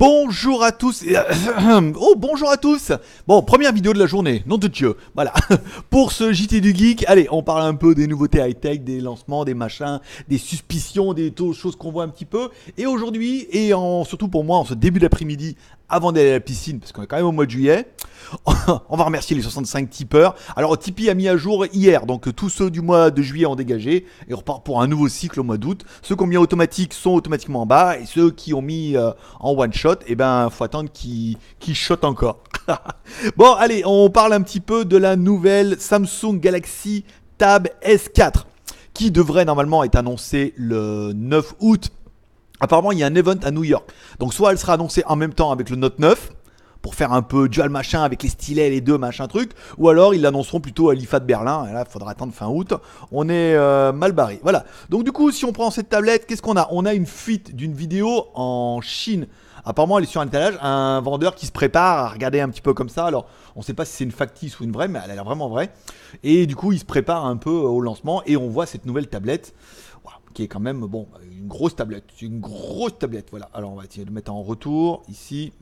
Bonjour à tous. Oh, bonjour à tous. Bon, première vidéo de la journée, nom de Dieu. Voilà. Pour ce JT du Geek, allez, on parle un peu des nouveautés high-tech, des lancements, des machins, des suspicions, des choses qu'on voit un petit peu. Et aujourd'hui, et en, surtout pour moi, en ce début d'après-midi, avant d'aller à la piscine, parce qu'on est quand même au mois de juillet. On va remercier les 65 tipeurs. Alors Tipeee a mis à jour hier, donc tous ceux du mois de juillet ont dégagé et on repart pour un nouveau cycle au mois d'août. Ceux qui ont mis automatique sont automatiquement en bas et ceux qui ont mis euh, en one shot, eh ben faut attendre qu'ils encore. bon allez, on parle un petit peu de la nouvelle Samsung Galaxy Tab S4 qui devrait normalement être annoncée le 9 août Apparemment, il y a un event à New York. Donc, soit elle sera annoncée en même temps avec le Note 9 pour faire un peu dual machin avec les stylets, les deux machin truc, ou alors ils l'annonceront plutôt à l'IFA de Berlin, et là il faudra attendre fin août, on est euh, mal barré. Voilà, donc du coup si on prend cette tablette, qu'est-ce qu'on a On a une fuite d'une vidéo en Chine. Apparemment, elle est sur un étalage, un vendeur qui se prépare à regarder un petit peu comme ça. Alors, on ne sait pas si c'est une factice ou une vraie, mais elle a l'air vraiment vraie. Et du coup, il se prépare un peu au lancement et on voit cette nouvelle tablette, qui est quand même, bon, grosse tablette. C'est une grosse tablette. Voilà. Alors on va essayer de mettre en retour ici.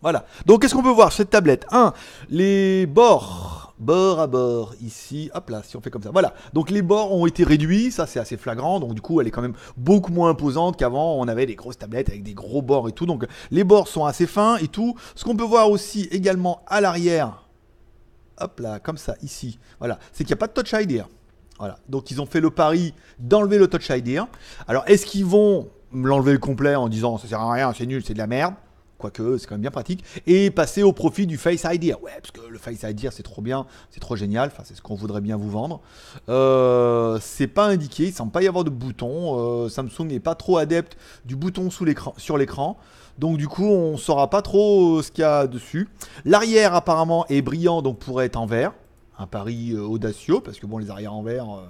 Voilà. Donc qu'est-ce qu'on peut voir cette tablette 1. Les bords, bord à bord, ici, hop là, si on fait comme ça. Voilà. Donc les bords ont été réduits, ça c'est assez flagrant. Donc du coup, elle est quand même beaucoup moins imposante qu'avant. On avait des grosses tablettes avec des gros bords et tout. Donc les bords sont assez fins et tout. Ce qu'on peut voir aussi également à l'arrière, hop là, comme ça, ici, voilà, c'est qu'il n'y a pas de touch voilà. Donc ils ont fait le pari d'enlever le Touch ID. Hein. Alors est-ce qu'ils vont l'enlever le complet en disant ça sert à rien, c'est nul, c'est de la merde Quoique, c'est quand même bien pratique. Et passer au profit du Face ID. Ah ouais, parce que le Face ID, c'est trop bien, c'est trop génial. Enfin, c'est ce qu'on voudrait bien vous vendre. Euh, c'est pas indiqué, il semble pas y avoir de bouton. Euh, Samsung n'est pas trop adepte du bouton sous l'écran, sur l'écran. Donc du coup, on saura pas trop euh, ce qu'il y a dessus. L'arrière apparemment est brillant, donc pourrait être en vert un pari euh, audacieux, parce que bon, les arrières envers, euh,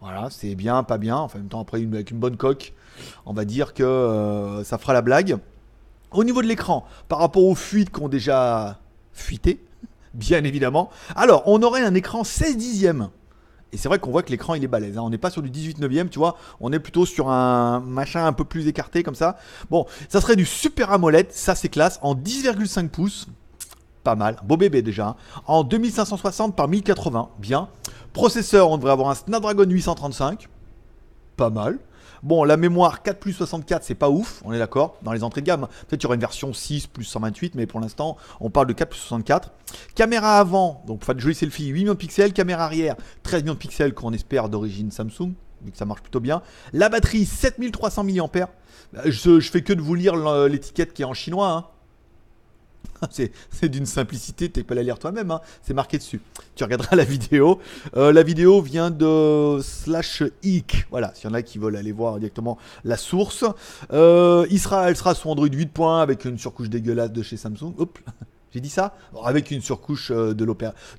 voilà, c'est bien, pas bien. Enfin, en même temps, après, avec une bonne coque, on va dire que euh, ça fera la blague. Au niveau de l'écran, par rapport aux fuites qu'on déjà fuité, bien évidemment. Alors, on aurait un écran 16 dixièmes. Et c'est vrai qu'on voit que l'écran il est balèze. Hein. On n'est pas sur du 18 neuvième, tu vois. On est plutôt sur un machin un peu plus écarté comme ça. Bon, ça serait du super AMOLED, ça c'est classe, en 10,5 pouces pas mal, beau bébé déjà, hein. en 2560 par 1080, bien. Processeur, on devrait avoir un Snapdragon 835, pas mal. Bon, la mémoire 4 plus 64, c'est pas ouf, on est d'accord, dans les entrées de gamme. Peut-être qu'il y aura une version 6 plus 128, mais pour l'instant, on parle de 4 plus 64. Caméra avant, donc pour faire de jolies 8 millions de pixels. Caméra arrière, 13 millions de pixels qu'on espère d'origine Samsung, vu que ça marche plutôt bien. La batterie, 7300 mAh. Je, je fais que de vous lire l'étiquette qui est en chinois, hein. c'est d'une simplicité, t'es pas la lire toi-même, hein. c'est marqué dessus. Tu regarderas la vidéo. Euh, la vidéo vient de slash ik. Voilà, s'il y en a qui veulent aller voir directement la source. Elle euh, sera sous Android 8 points avec une surcouche dégueulasse de chez Samsung. Oups. J'ai dit ça Avec une surcouche euh, de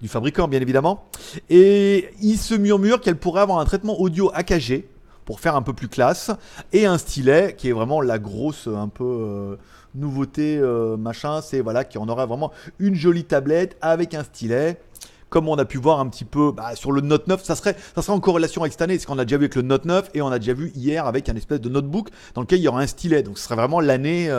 du fabricant, bien évidemment. Et il se murmure qu'elle pourrait avoir un traitement audio AKG, pour faire un peu plus classe, et un stylet qui est vraiment la grosse euh, un peu euh, nouveauté euh, machin, c'est voilà qui en aura vraiment une jolie tablette avec un stylet. Comme on a pu voir un petit peu bah, sur le Note 9, ça serait, ça serait en corrélation avec cette année, ce qu'on a déjà vu avec le Note 9 et on a déjà vu hier avec un espèce de notebook dans lequel il y aura un stylet. Donc ce serait vraiment l'année,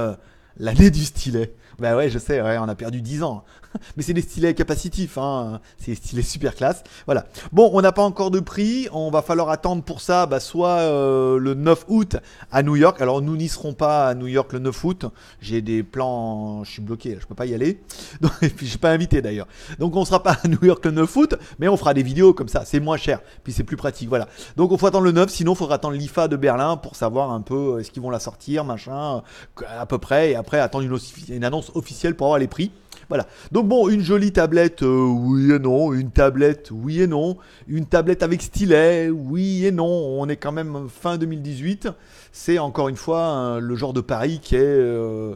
l'année du stylet. Bah ouais, je sais, ouais, on a perdu 10 ans. Mais c'est des stylets capacitifs, hein. c'est des stylets super classe. Voilà. Bon, on n'a pas encore de prix, on va falloir attendre pour ça, bah, soit euh, le 9 août à New York. Alors nous n'y serons pas à New York le 9 août, j'ai des plans, je suis bloqué, Je je peux pas y aller. Donc, et puis je suis pas invité d'ailleurs. Donc on sera pas à New York le 9 août, mais on fera des vidéos comme ça, c'est moins cher, puis c'est plus pratique, voilà. Donc on faut attendre le 9, sinon il faudra attendre l'IFA de Berlin pour savoir un peu euh, est-ce qu'ils vont la sortir, machin, à peu près, et après attendre une annonce officielle pour avoir les prix. Voilà. Donc bon, une jolie tablette, euh, oui et non. Une tablette, oui et non. Une tablette avec stylet, oui et non. On est quand même fin 2018. C'est encore une fois hein, le genre de pari qui est... Euh,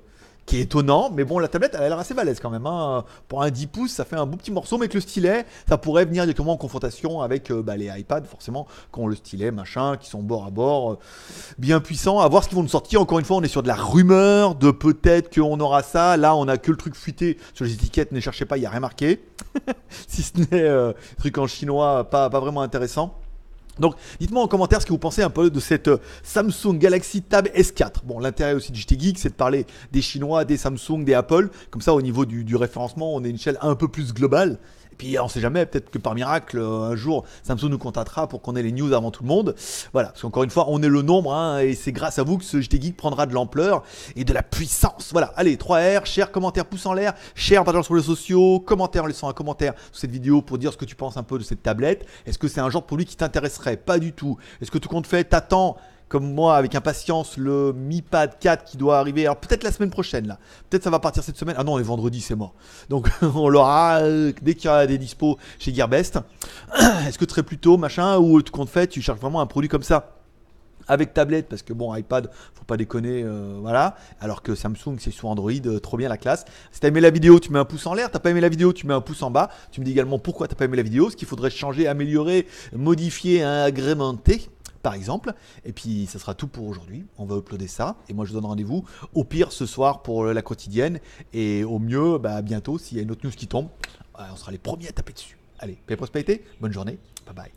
qui est étonnant. Mais bon, la tablette, elle a l'air assez balèze quand même. Hein. Pour un 10 pouces, ça fait un beau petit morceau, mais avec le stylet, ça pourrait venir directement en confrontation avec euh, bah, les iPads, forcément, qui ont le stylet, machin, qui sont bord à bord, euh, bien puissants. À voir ce qu'ils vont nous sortir. Encore une fois, on est sur de la rumeur, de peut-être qu'on aura ça. Là, on a que le truc fuité sur les étiquettes. Ne cherchez pas, il y a rien marqué. si ce n'est euh, truc en chinois, pas, pas vraiment intéressant. Donc, dites-moi en commentaire ce que vous pensez un peu de cette euh, Samsung Galaxy Tab S4. Bon, l'intérêt aussi de JT Geek, c'est de parler des Chinois, des Samsung, des Apple. Comme ça, au niveau du, référencement, on est une échelle un peu plus globale. Puis on sait jamais, peut-être que par miracle, euh, un jour, Samsung nous contactera pour qu'on ait les news avant tout le monde. Voilà, parce qu'encore une fois, on est le nombre, hein, et c'est grâce à vous que ce JT Geek prendra de l'ampleur et de la puissance. Voilà, allez, 3R, cher commentaire, pouce en l'air, cher partage sur les sociaux, commentaire en laissant un commentaire sous cette vidéo pour dire ce que tu penses un peu de cette tablette. Est-ce que c'est un genre de produit qui t'intéresserait Pas du tout. Est-ce que tout compte fait, t'attends comme moi avec impatience le Mi Pad 4 qui doit arriver. Alors peut-être la semaine prochaine là. Peut-être ça va partir cette semaine. Ah non, on est vendredi, c'est mort. Donc on l'aura euh, dès qu'il y a des dispos chez Gearbest. Est-ce que très plus tôt, machin, ou tout compte fait, tu cherches vraiment un produit comme ça avec tablette parce que bon iPad faut pas déconner euh, voilà alors que Samsung c'est sur Android euh, trop bien la classe si t'as aimé la vidéo tu mets un pouce en l'air t'as pas aimé la vidéo tu mets un pouce en bas tu me dis également pourquoi t'as pas aimé la vidéo ce qu'il faudrait changer améliorer modifier agrémenter par exemple. Et puis, ça sera tout pour aujourd'hui. On va uploader ça. Et moi, je vous donne rendez-vous au pire ce soir pour la quotidienne. Et au mieux, bah, bientôt, s'il y a une autre news qui tombe, euh, on sera les premiers à taper dessus. Allez, paix prospérité, bonne journée, bye bye.